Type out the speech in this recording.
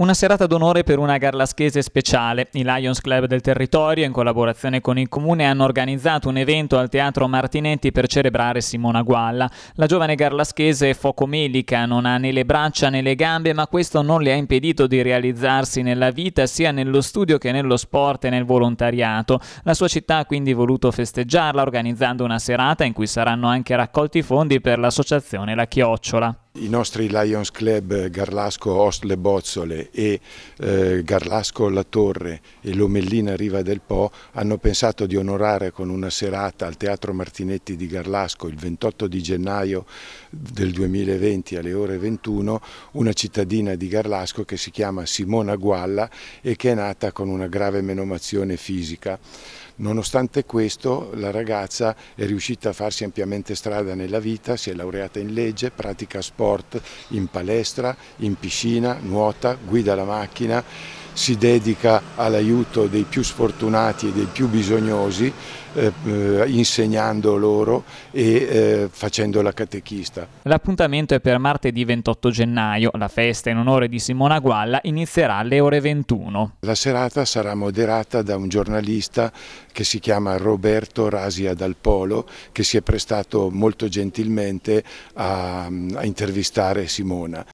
Una serata d'onore per una garlaschese speciale. I Lions Club del territorio, in collaborazione con il comune, hanno organizzato un evento al Teatro Martinetti per celebrare Simona Gualla. La giovane garlaschese è focomelica, non ha né le braccia né le gambe, ma questo non le ha impedito di realizzarsi nella vita, sia nello studio che nello sport e nel volontariato. La sua città ha quindi voluto festeggiarla organizzando una serata in cui saranno anche raccolti fondi per l'associazione La Chiocciola. I nostri Lions Club eh, Garlasco Ost Le Bozzole e eh, Garlasco La Torre e Lomellina Riva del Po hanno pensato di onorare con una serata al Teatro Martinetti di Garlasco il 28 di gennaio del 2020 alle ore 21 una cittadina di Garlasco che si chiama Simona Gualla e che è nata con una grave menomazione fisica. Nonostante questo la ragazza è riuscita a farsi ampiamente strada nella vita, si è laureata in legge, pratica sport sport, in palestra, in piscina, nuota, guida la macchina, si dedica all'aiuto dei più sfortunati e dei più bisognosi, eh, eh, insegnando loro e eh, facendo la catechista. L'appuntamento è per martedì 28 gennaio. La festa in onore di Simona Gualla inizierà alle ore 21. La serata sarà moderata da un giornalista che si chiama Roberto Rasia Dal Polo, che si è prestato molto gentilmente a, a intervistare Simona.